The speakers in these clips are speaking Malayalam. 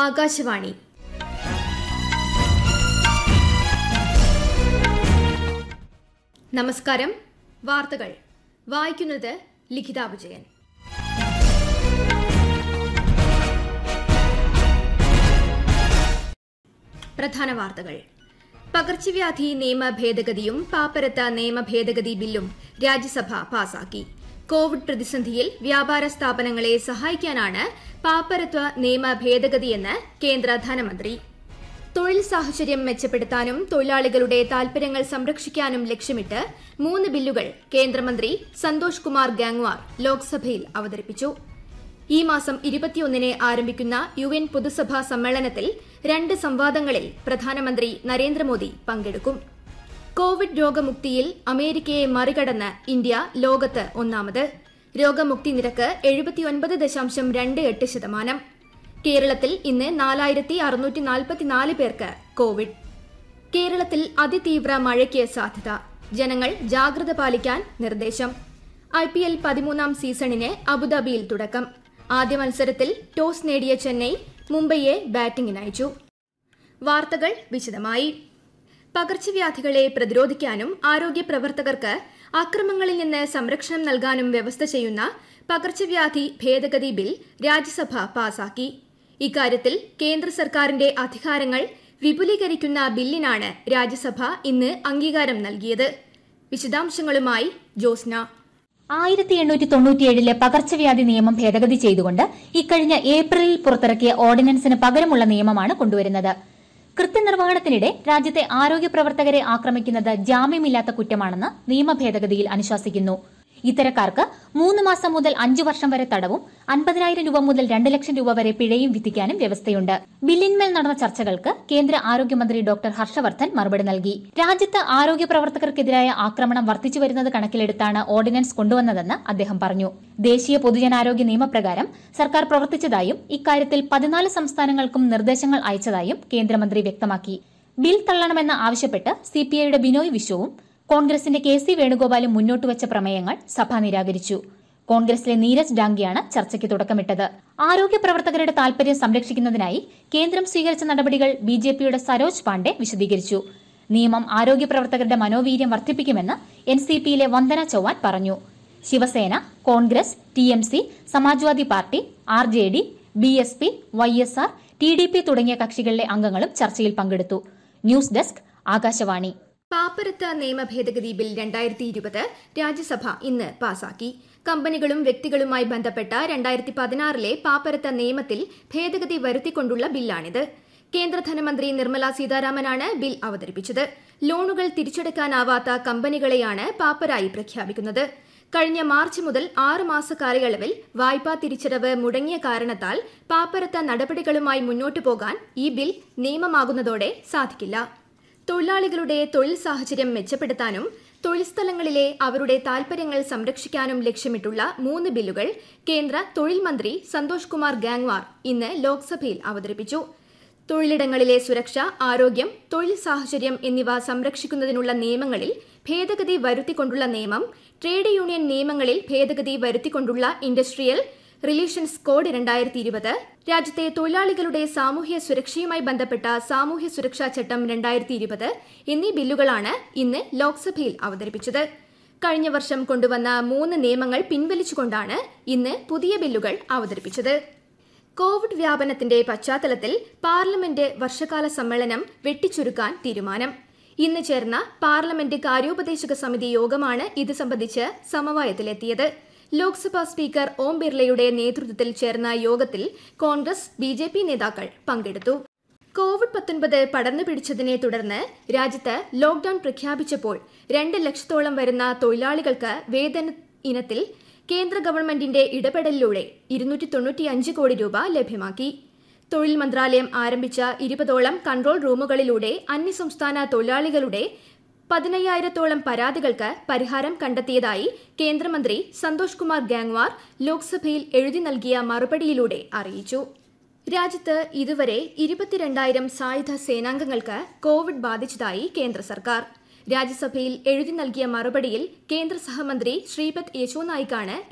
ആകാശവാണി നമസ്കാരം വാർത്തകൾ വായിക്കുന്നത് ലിഖിത വിജയൻ പ്രധാന വാർത്തകൾ പകർച്ചവ്യാധി നിയമ ഭേദഗതിയും പാപ്പരത്ത നിയമ ഭേദഗതി ബില്ലും രാജ്യസഭ പാസാക്കി കോവിഡ് പ്രതിസന്ധിയിൽ വ്യാപാര സ്ഥാപനങ്ങളെ സഹായിക്കാനാണ് പാപ്പരത്വ നിയമ ഭേദഗതിയെന്ന് കേന്ദ്ര ധനമന്ത്രി തൊഴിൽ സാഹചര്യം മെച്ചപ്പെടുത്താനും തൊഴിലാളികളുടെ താൽപര്യങ്ങൾ സംരക്ഷിക്കാനും ലക്ഷ്യമിട്ട് മൂന്ന് ബില്ലുകൾ കേന്ദ്രമന്ത്രി സന്തോഷ് കുമാർ ഗാങ്വാർ ലോക്സഭയിൽ അവതരിപ്പിച്ചു ഈ മാസം ഇരുപത്തിയൊന്നിന് ആരംഭിക്കുന്ന യു എൻ പൊതുസഭാ സമ്മേളനത്തിൽ രണ്ട് സംവാദങ്ങളിൽ പ്രധാനമന്ത്രി നരേന്ദ്രമോദി പങ്കെടുക്കും കോവിഡ് രോഗമുക്തിയിൽ അമേരിക്കയെ മറികടന്ന് ഇന്ത്യ ലോകത്ത് ഒന്നാമത് രോഗമുക്തി നിരക്ക് എഴുപത്തിയൊൻപത് ദശാംശം രണ്ട് എട്ട് ശതമാനം കേരളത്തിൽ ഇന്ന് നാലായിരത്തി അറുന്നൂറ്റി നാൽപ്പത്തിനാല് പേർക്ക് കോവിഡ് കേരളത്തിൽ അതിതീവ്ര മഴയ്ക്ക് സാധ്യത ജനങ്ങൾ ജാഗ്രത പാലിക്കാൻ നിർദ്ദേശം ഐ പി എൽ പതിമൂന്നാം സീസണിന് അബുദാബിയിൽ തുടക്കം ആദ്യ മത്സരത്തിൽ ടോസ് നേടിയ ചെന്നൈ മുംബൈയെ ബാറ്റിംഗിനയച്ചു വാർത്തകൾ വിശദമായി പകർച്ചവ്യാധികളെ പ്രതിരോധിക്കാനും ആരോഗ്യ പ്രവർത്തകർക്ക് അക്രമങ്ങളിൽ നിന്ന് സംരക്ഷണം നൽകാനും വ്യവസ്ഥ ചെയ്യുന്ന പകർച്ചവ്യാധി ഭേദഗതി ബിൽ രാജ്യസഭ പാസാക്കി ഇക്കാര്യത്തിൽ കേന്ദ്ര സർക്കാരിന്റെ അധികാരങ്ങൾ വിപുലീകരിക്കുന്ന ബില്ലിനാണ് രാജ്യസഭ ഇന്ന് അംഗീകാരം നൽകിയത് വിശദാംശങ്ങളുമായി ജോസ്ന ആയിരത്തി എണ്ണൂറ്റി തൊണ്ണൂറ്റിയേഴിലെ പകർച്ചവ്യാധി നിയമം ഭേദഗതി ചെയ്തുകൊണ്ട് ഇക്കഴിഞ്ഞ ഏപ്രിലിൽ പുറത്തിറക്കിയ ഓർഡിനൻസിന് പകരമുള്ള നിയമമാണ് കൊണ്ടുവരുന്നത് കൃത്യനിർവഹണത്തിനിടെ രാജ്യത്തെ ആരോഗ്യ പ്രവർത്തകരെ ആക്രമിക്കുന്നത് ജാമ്യമില്ലാത്ത കുറ്റമാണെന്ന് നിയമഭേദഗതിയിൽ അനുശാസിക്കുന്നു ഇത്തരക്കാർക്ക് മൂന്ന് മാസം മുതൽ അഞ്ചു വർഷം വരെ തടവും അൻപതിനായിരം രൂപ മുതൽ രണ്ട് ലക്ഷം രൂപ വരെ പിഴയും വിധിക്കാനും വ്യവസ്ഥയുണ്ട് ബില്ലിന്മേൽ നടന്ന ചർച്ചകൾക്ക് കേന്ദ്ര ആരോഗ്യമന്ത്രി ഡോക്ടർ ഹർഷവർദ്ധൻ മറുപടി നൽകി രാജ്യത്ത് ആരോഗ്യ പ്രവർത്തകർക്കെതിരായ ആക്രമണം വർദ്ധിച്ചു വരുന്നത് കണക്കിലെടുത്താണ് ഓർഡിനൻസ് കൊണ്ടുവന്നതെന്ന് അദ്ദേഹം പറഞ്ഞു ദേശീയ പൊതുജനാരോഗ്യ നിയമപ്രകാരം സർക്കാർ പ്രവർത്തിച്ചതായും ഇക്കാര്യത്തിൽ പതിനാല് സംസ്ഥാനങ്ങൾക്കും നിർദ്ദേശങ്ങൾ അയച്ചതായും കേന്ദ്രമന്ത്രി വ്യക്തമാക്കി ബിൽ തള്ളണമെന്ന് ആവശ്യപ്പെട്ട് സിപിഐയുടെ ബിനോയ് വിശ്വവും കോൺഗ്രസിന്റെ കെ സി വേണുഗോപാലും മുന്നോട്ട് വെച്ച പ്രമേയങ്ങൾ സഭ നിരാകരിച്ചു കോൺഗ്രസിലെ നീരജ് ഡാംഗിയാണ് ചർച്ചയ്ക്ക് തുടക്കമിട്ടത് ആരോഗ്യ പ്രവർത്തകരുടെ താൽപര്യം സംരക്ഷിക്കുന്നതിനായി കേന്ദ്രം സ്വീകരിച്ച നടപടികൾ ബി ജെ പിയുടെ സരോജ് പാണ്ഡെ വിശദീകരിച്ചു നിയമം ആരോഗ്യ പ്രവർത്തകരുടെ മനോവീര്യം വർദ്ധിപ്പിക്കുമെന്ന് എൻ സി പിയിലെ വന്ദന ചൌഹാൻ പറഞ്ഞു Shiv Sena Congress T M C Samajwadi party R J D B S P Y S R T D P തുടങ്ങിയ കക്ഷികളിലെ അംഗങ്ങളും ചർച്ചയിൽ പങ്കെടുത്തു ന്യൂസ് ഡെസ്ക് ആകാശവാണി പാപ്പരത്ത നിയമ ഭേദഗതി ബിൽ രണ്ടായിരത്തി ഇരുപത് രാജ്യസഭ ഇന്ന് പാസാക്കി കമ്പനികളും വ്യക്തികളുമായി ബന്ധപ്പെട്ട രണ്ടായിരത്തി പതിനാറിലെ പാപ്പരത്ത നിയമത്തിൽ ഭേദഗതി വരുത്തിക്കൊണ്ടുള്ള ബില്ലാണിത് കേന്ദ്ര ധനമന്ത്രി നിർമ്മല സീതാരാമനാണ് ബിൽ അവതരിപ്പിച്ചത് ലോണുകൾ തിരിച്ചെടുക്കാനാവാത്ത കമ്പനികളെയാണ് പാപ്പരായി പ്രഖ്യാപിക്കുന്നത് കഴിഞ്ഞ മാർച്ച് മുതൽ ആറ് മാസ കാലയളവിൽ വായ്പാ തിരിച്ചടവ് മുടങ്ങിയ കാരണത്താൽ പാപ്പരത്ത നടപടികളുമായി മുന്നോട്ടു പോകാൻ ഈ ബിൽ നിയമമാകുന്നതോടെ സാധിക്കില്ല തൊഴിലാളികളുടെ തൊഴിൽ സാഹചര്യം മെച്ചപ്പെടുത്താനും തൊഴിൽ സ്ഥലങ്ങളിലെ അവരുടെ താൽപര്യങ്ങൾ സംരക്ഷിക്കാനും ലക്ഷ്യമിട്ടുള്ള മൂന്ന് ബില്ലുകൾ കേന്ദ്ര തൊഴിൽ മന്ത്രി സന്തോഷ് കുമാർ ഗാങ്വാർ ഇന്ന് ലോക്സഭയിൽ അവതരിപ്പിച്ചു തൊഴിലിടങ്ങളിലെ സുരക്ഷ ആരോഗ്യം തൊഴിൽ സാഹചര്യം എന്നിവ സംരക്ഷിക്കുന്നതിനുള്ള നിയമങ്ങളിൽ ഭേദഗതി വരുത്തിക്കൊണ്ടുള്ള നിയമം ട്രേഡ് യൂണിയൻ നിയമങ്ങളിൽ ഭേദഗതി വരുത്തിക്കൊണ്ടുള്ള ഇൻഡസ്ട്രിയൽ റിലേഷൻസ് കോഡ് രണ്ടായിരത്തി ഇരുപത് രാജ്യത്തെ തൊഴിലാളികളുടെ സാമൂഹ്യ സുരക്ഷയുമായി ബന്ധപ്പെട്ട സാമൂഹ്യ സുരക്ഷാ ചട്ടം രണ്ടായിരത്തി ഇരുപത് എന്നീ ബില്ലുകളാണ് ഇന്ന് ലോക്സഭയിൽ അവതരിപ്പിച്ചത് കഴിഞ്ഞ വർഷം കൊണ്ടുവന്ന മൂന്ന് നിയമങ്ങൾ പിൻവലിച്ചുകൊണ്ടാണ് ഇന്ന് പുതിയ ബില്ലുകൾ അവതരിപ്പിച്ചത് കോവിഡ് വ്യാപനത്തിന്റെ പശ്ചാത്തലത്തിൽ പാർലമെന്റ് വർഷകാല സമ്മേളനം വെട്ടിച്ചുരുക്കാൻ തീരുമാനം ഇന്ന് ചേർന്ന പാർലമെന്റ് കാര്യോപദേശക സമിതി യോഗമാണ് ഇത് സംബന്ധിച്ച് സമവായത്തിലെത്തിയത് ലോക്സഭാ സ്പീക്കർ ഓം ബിർളയുടെ നേതൃത്വത്തിൽ ചേർന്ന യോഗത്തിൽ കോൺഗ്രസ് ബിജെപി നേതാക്കൾ പങ്കെടുത്തു കോവിഡ് പത്തൊൻപത് പടർന്നു പിടിച്ചതിനെ തുടർന്ന് രാജ്യത്ത് ലോക്ഡൌൺ പ്രഖ്യാപിച്ചപ്പോൾ രണ്ട് ലക്ഷത്തോളം വരുന്ന തൊഴിലാളികൾക്ക് വേതന ഇനത്തിൽ കേന്ദ്ര ഗവൺമെന്റിന്റെ ഇടപെടലിലൂടെ കോടി രൂപ ലഭ്യമാക്കി തൊഴിൽ മന്ത്രാലയം ആരംഭിച്ച ഇരുപതോളം കൺട്രോൾ റൂമുകളിലൂടെ അന്യസംസ്ഥാന തൊഴിലാളികളുടെ പതിനയ്യായിരത്തോളം പരാതികൾക്ക് പരിഹാരം കണ്ടെത്തിയതായി കേന്ദ്രമന്ത്രി സന്തോഷ് കുമാർ ഗാങ്വാർ ലോക്സഭയിൽ എഴുതി നൽകിയ മറുപടിയിലൂടെ അറിയിച്ചു രാജ്യത്ത് ഇതുവരെ ഇരുപത്തിരണ്ടായിരം സായുധ സേനാംഗങ്ങൾക്ക് കോവിഡ് ബാധിച്ചതായി കേന്ദ്ര സർക്കാർ രാജ്യസഭയിൽ എഴുതി നൽകിയ മറുപടിയിൽ കേന്ദ്ര സഹമന്ത്രി ശ്രീപദ് യശോ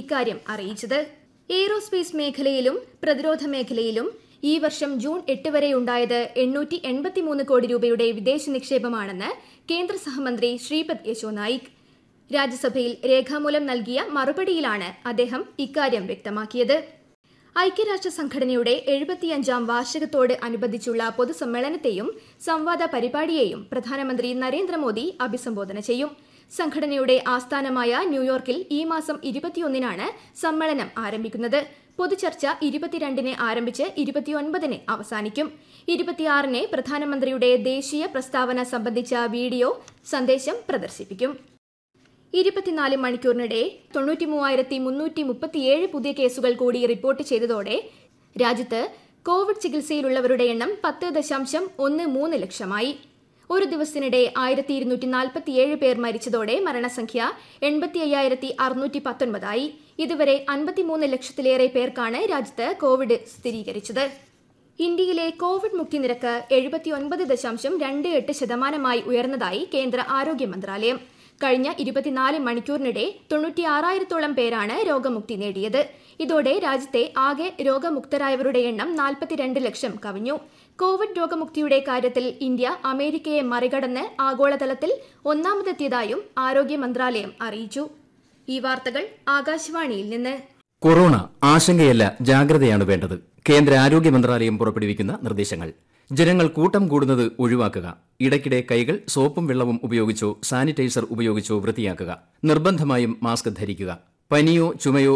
ഇക്കാര്യം അറിയിച്ചത് എയ്റോസ്പേസ് മേഖലയിലും പ്രതിരോധ മേഖലയിലും ഈ വർഷം ജൂൺ എട്ട് വരെയുണ്ടായത് എണ്ണൂറ്റി എൺപത്തിമൂന്ന് കോടി രൂപയുടെ വിദേശ നിക്ഷേപമാണെന്ന് കേന്ദ്ര സഹമന്ത്രി ശ്രീപദ് യശോ നായിക് രാജ്യസഭയിൽ രേഖാമൂലം നൽകിയ മറുപടിയിലാണ് അദ്ദേഹം ഇക്കാര്യം വ്യക്തമാക്കിയത് ഐക്യരാഷ്ട്ര സംഘടനയുടെ എഴുപത്തിയഞ്ചാം വാർഷികത്തോട് അനുബന്ധിച്ചുള്ള പൊതുസമ്മേളനത്തെയും സംവാദ പരിപാടിയെയും പ്രധാനമന്ത്രി നരേന്ദ്രമോദി അഭിസംബോധന ചെയ്യും സംഘടനയുടെ ആസ്ഥാനമായ ന്യൂയോർക്കിൽ ഈ മാസം ഇരുപത്തിയൊന്നിനാണ് സമ്മേളനം ആരംഭിക്കുന്നത് പൊതുചർച്ച ഇരുപത്തിരണ്ടിന് ആരംഭിച്ച് ഇരുപത്തിയൊൻപതിന് അവസാനിക്കും ഇരുപത്തിയാറിന് പ്രധാനമന്ത്രിയുടെ ദേശീയ പ്രസ്താവന സംബന്ധിച്ച വീഡിയോ സന്ദേശം പ്രദർശിപ്പിക്കും ഇരുപത്തിനാല് മണിക്കൂറിനിടെ തൊണ്ണൂറ്റിമൂവായിരത്തി മുന്നൂറ്റി മുപ്പത്തിയേഴ് പുതിയ കേസുകൾ കൂടി റിപ്പോർട്ട് ചെയ്തതോടെ രാജ്യത്ത് കോവിഡ് ചികിത്സയിലുള്ളവരുടെ എണ്ണം പത്ത് ദശാംശം ഒന്ന് മൂന്ന് ലക്ഷമായി ഒരു ദിവസത്തിനിടെ ആയിരത്തി ഇരുന്നൂറ്റി നാൽപ്പത്തിയേഴ് പേർ മരിച്ചതോടെ മരണസംഖ്യ എൺപത്തി അയ്യായിരത്തി അറുന്നൂറ്റി പത്തൊൻപതായി ഇതുവരെ അൻപത്തിമൂന്ന് ലക്ഷത്തിലേറെ പേർക്കാണ് രാജ്യത്ത് കോവിഡ് സ്ഥിരീകരിച്ചത് ഇന്ത്യയിലെ കോവിഡ് മുക്തി നിരക്ക് എഴുപത്തിയൊൻപത് ദശാംശം രണ്ട് എട്ട് ശതമാനമായി ഉയർന്നതായി കേന്ദ്ര ആരോഗ്യ മന്ത്രാലയം കഴിഞ്ഞ ഇരുപത്തിനാല് മണിക്കൂറിനിടെ തൊണ്ണൂറ്റിയാറായിരത്തോളം പേരാണ് രോഗമുക്തി നേടിയത് ഇതോടെ രാജ്യത്തെ ആകെ രോഗമുക്തരായവരുടെ എണ്ണം നാൽപ്പത്തിരണ്ട് ലക്ഷം കവിഞ്ഞു കോവിഡ് രോഗമുക്തിയുടെ കാര്യത്തിൽ ഇന്ത്യ അമേരിക്കയെ മറികടന്ന് ആഗോളതലത്തിൽ ഒന്നാമതെത്തിയതായും ആരോഗ്യ മന്ത്രാലയം അറിയിച്ചു ഈ വാർത്തകൾ ആകാശവാണിയിൽ നിന്ന് കൊറോണ ആശങ്കയല്ല ജാഗ്രതയാണ് വേണ്ടത് കേന്ദ്ര ആരോഗ്യ മന്ത്രാലയം പുറപ്പെടുവിക്കുന്ന നിർദ്ദേശങ്ങൾ ജനങ്ങൾ കൂട്ടം കൂടുന്നത് ഒഴിവാക്കുക ഇടയ്ക്കിടെ കൈകൾ സോപ്പും വെള്ളവും ഉപയോഗിച്ചോ സാനിറ്റൈസർ ഉപയോഗിച്ചോ വൃത്തിയാക്കുക നിർബന്ധമായും മാസ്ക് ധരിക്കുക പനിയോ ചുമയോ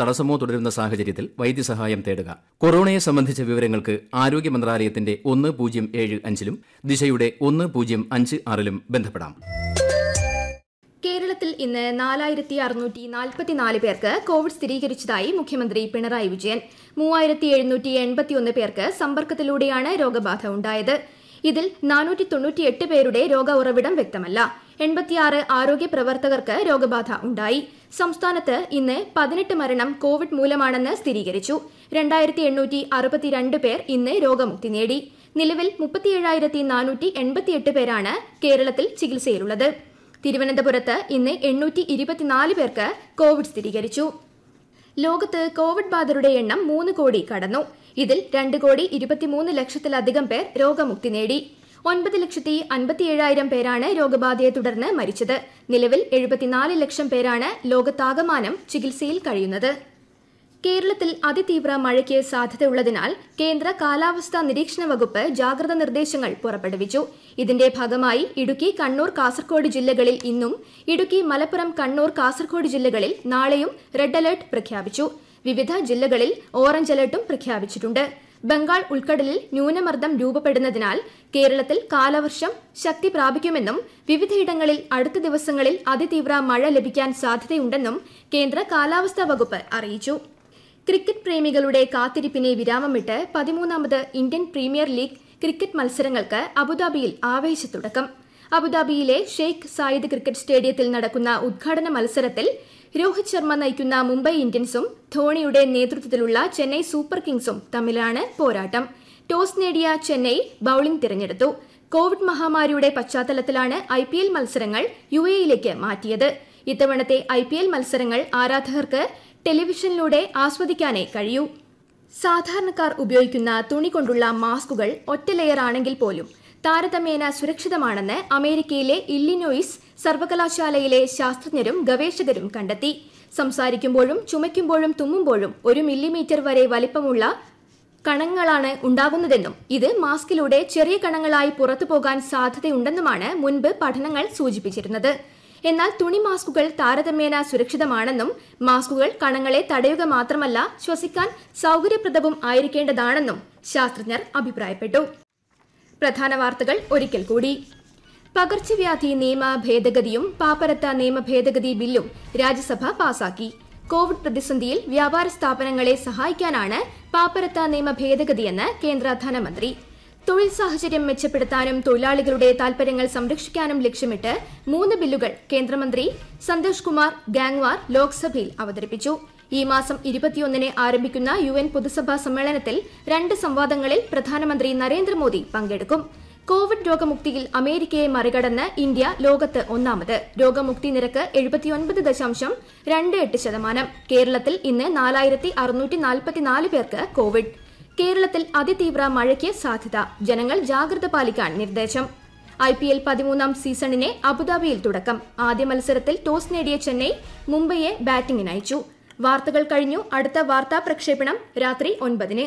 തടസ്സമോ തുടരുന്ന സാഹചര്യത്തിൽ വൈദ്യസഹായം തേടുക കൊറോണയെ സംബന്ധിച്ച വിവരങ്ങൾക്ക് ആരോഗ്യ മന്ത്രാലയത്തിന്റെ ഒന്ന് പൂജ്യം ഏഴ് അഞ്ചിലും ദിശയുടെ ഒന്ന് പൂജ്യം അഞ്ച് ആറിലും ബന്ധപ്പെടാം കേരളത്തിൽ ഇന്ന് നാലായിരത്തി അറുന്നൂറ്റി നാൽപ്പത്തിനാല് പേർക്ക് കോവിഡ് സ്ഥിരീകരിച്ചതായി മുഖ്യമന്ത്രി പിണറായി വിജയൻ മൂവായിരത്തി എഴുന്നൂറ്റി എൺപത്തിയൊന്ന് പേർക്ക് സമ്പർക്കത്തിലൂടെയാണ് രോഗബാധ ഉണ്ടായത് ഇതിൽ നാനൂറ്റി തൊണ്ണൂറ്റിയെട്ട് പേരുടെ രോഗ ഉറവിടം വ്യക്തമല്ല എൺപത്തിയാറ് ആരോഗ്യ പ്രവർത്തകർക്ക് രോഗബാധ ഉണ്ടായി സംസ്ഥാനത്ത് ഇന്ന് പതിനെട്ട് മരണം കോവിഡ് മൂലമാണെന്ന് സ്ഥിരീകരിച്ചു രണ്ടായിരത്തി എണ്ണൂറ്റി അറുപത്തിരണ്ട് പേർ ഇന്ന് രോഗമുക്തി നേടി നിലവിൽ മുപ്പത്തിയേഴായിരത്തി നാനൂറ്റി എൺപത്തിയെട്ട് പേരാണ് കേരളത്തിൽ ചികിത്സയിലുള്ളത് തിരുവനന്തപുരത്ത് ഇന്ന് എണ്ണൂറ്റി ഇരുപത്തിനാല് പേർക്ക് കോവിഡ് സ്ഥിരീകരിച്ചു ലോകത്ത് കോവിഡ് ബാധിതരുടെ എണ്ണം മൂന്ന് കോടി കടന്നു ഇതിൽ രണ്ട് കോടി ഇരുപത്തിമൂന്ന് ലക്ഷത്തിലധികം പേർ രോഗമുക്തി നേടി ഒൻപത് ലക്ഷത്തി അൻപത്തിയേഴായിരം പേരാണ് രോഗബാധയെ തുടർന്ന് മരിച്ചത് നിലവിൽ എഴുപത്തിനാല് ലക്ഷം പേരാണ് ലോകത്താകമാനം ചികിത്സയിൽ കഴിയുന്നത് കേരളത്തിൽ അതിതീവ്ര മഴയ്ക്ക് സാധ്യതയുള്ളതിനാൽ കേന്ദ്ര കാലാവസ്ഥാ നിരീക്ഷണ വകുപ്പ് ജാഗ്രതാ നിർദ്ദേശങ്ങൾ പുറപ്പെടുവിച്ചു ഇതിന്റെ ഭാഗമായി ഇടുക്കി കണ്ണൂർ കാസർഗോഡ് ജില്ലകളിൽ ഇന്നും ഇടുക്കി മലപ്പുറം കണ്ണൂർ കാസർഗോഡ് ജില്ലകളിൽ നാളെയും റെഡ് അലർട്ട് പ്രഖ്യാപിച്ചു വിവിധ ജില്ലകളിൽ ഓറഞ്ച് അലർട്ടും പ്രഖ്യാപിച്ചിട്ടുണ്ട് ബംഗാൾ ഉൾക്കടലിൽ ന്യൂനമർദ്ദം രൂപപ്പെടുന്നതിനാൽ കേരളത്തിൽ കാലവർഷം ശക്തി പ്രാപിക്കുമെന്നും വിവിധയിടങ്ങളിൽ അടുത്ത ദിവസങ്ങളിൽ അതിതീവ്ര മഴ ലഭിക്കാൻ സാധ്യതയുണ്ടെന്നും കേന്ദ്ര കാലാവസ്ഥാ വകുപ്പ് അറിയിച്ചു ക്രിക്കറ്റ് പ്രേമികളുടെ കാത്തിരിപ്പിനെ വിരാമമിട്ട് പതിമൂന്നാമത് ഇന്ത്യൻ പ്രീമിയർ ലീഗ് ക്രിക്കറ്റ് മത്സരങ്ങൾക്ക് അബുദാബിയിൽ ആവേശത്തുടക്കം അബുദാബിയിലെ ഷെയ്ഖ് സായിദ് ക്രിക്കറ്റ് സ്റ്റേഡിയത്തിൽ നടക്കുന്ന ഉദ്ഘാടന മത്സരത്തിൽ രോഹിത് ശർമ്മ നയിക്കുന്ന മുംബൈ ഇന്ത്യൻസും ധോണിയുടെ നേതൃത്വത്തിലുള്ള ചെന്നൈ സൂപ്പർ കിങ്സും തമ്മിലാണ് പോരാട്ടം ടോസ് നേടിയ ചെന്നൈ ബൌളിംഗ് തിരഞ്ഞെടുത്തു കോവിഡ് മഹാമാരിയുടെ പശ്ചാത്തലത്തിലാണ് ഐ പി എൽ മത്സരങ്ങൾ യു എയിലേക്ക് മാറ്റിയത് ഇത്തവണത്തെ ഐ പി എൽ മത്സരങ്ങൾ ആരാധകർക്ക് ടെലിവിഷനിലൂടെ ആസ്വദിക്കാനേ കഴിയൂ സാധാരണക്കാർ ഉപയോഗിക്കുന്ന തുണി കൊണ്ടുള്ള മാസ്കുകൾ ഒറ്റ ലെയർ ആണെങ്കിൽ പോലും താരതമ്യേന സുരക്ഷിതമാണെന്ന് അമേരിക്കയിലെ ഇല്ലിനോയിസ് സർവകലാശാലയിലെ ശാസ്ത്രജ്ഞരും ഗവേഷകരും കണ്ടെത്തി സംസാരിക്കുമ്പോഴും ചുമയ്ക്കുമ്പോഴും തുമ്മുമ്പോഴും ഒരു മില്ലിമീറ്റർ വരെ വലിപ്പമുള്ള കണങ്ങളാണ് ഉണ്ടാകുന്നതെന്നും ഇത് മാസ്കിലൂടെ ചെറിയ കണങ്ങളായി പുറത്തു പോകാൻ സാധ്യതയുണ്ടെന്നുമാണ് മുൻപ് പഠനങ്ങൾ സൂചിപ്പിച്ചിരുന്നത് എന്നാൽ തുണി മാസ്കുകൾ താരതമ്യേന സുരക്ഷിതമാണെന്നും മാസ്കുകൾ കണങ്ങളെ തടയുക മാത്രമല്ല ശ്വസിക്കാൻ സൌകര്യപ്രദവും ആയിരിക്കേണ്ടതാണെന്നും ശാസ്ത്രജ്ഞർ അഭിപ്രായപ്പെട്ടു പ്രധാന വാർത്തകൾ ഒരിക്കൽ കൂടി പകർച്ചവ്യാധി നിയമ ഭേദഗതിയും പാപ്പരത്ത നിയമ ഭേദഗതി ബില്ലും രാജ്യസഭ പാസാക്കി കോവിഡ് പ്രതിസന്ധിയിൽ വ്യാപാര സ്ഥാപനങ്ങളെ സഹായിക്കാനാണ് പാപ്പരത്ത നിയമ ഭേദഗതിയെന്ന് കേന്ദ്ര ധനമന്ത്രി തൊഴിൽ സാഹചര്യം മെച്ചപ്പെടുത്താനും തൊഴിലാളികളുടെ താൽപര്യങ്ങൾ സംരക്ഷിക്കാനും ലക്ഷ്യമിട്ട് മൂന്ന് ബില്ലുകൾ കേന്ദ്രമന്ത്രി സന്തോഷ് കുമാർ ഗാങ്വാർ ലോക്സഭയിൽ അവതരിപ്പിച്ചു ഈ മാസം ഇരുപത്തിയൊന്നിന് ആരംഭിക്കുന്ന യു എൻ പൊതുസഭാ സമ്മേളനത്തിൽ രണ്ട് സംവാദങ്ങളിൽ പ്രധാനമന്ത്രി നരേന്ദ്രമോദി പങ്കെടുക്കും കോവിഡ് രോഗമുക്തിയിൽ അമേരിക്കയെ മറികടന്ന് ഇന്ത്യ ലോകത്ത് ഒന്നാമത് രോഗമുക്തി നിരക്ക് എഴുപത്തിയൊൻപത് ദശാംശം രണ്ട് എട്ട് ശതമാനം കേരളത്തിൽ ഇന്ന് നാലായിരത്തി അറുന്നൂറ്റി നാൽപ്പത്തിനാല് പേർക്ക് കോവിഡ് കേരളത്തിൽ അതിതീവ്ര മഴയ്ക്ക് സാധ്യത ജനങ്ങൾ ജാഗ്രത പാലിക്കാൻ നിർദ്ദേശം ഐ പി എൽ പതിമൂന്നാം സീസണിനെ അബുദാബിയിൽ തുടക്കം ആദ്യ മത്സരത്തിൽ ടോസ് നേടിയ ചെന്നൈ മുംബൈയെ ബാറ്റിംഗിനയച്ചു വാർത്തകൾ കഴിഞ്ഞു അടുത്ത വാർത്താ പ്രക്ഷേപണം രാത്രി ഒൻപതിന്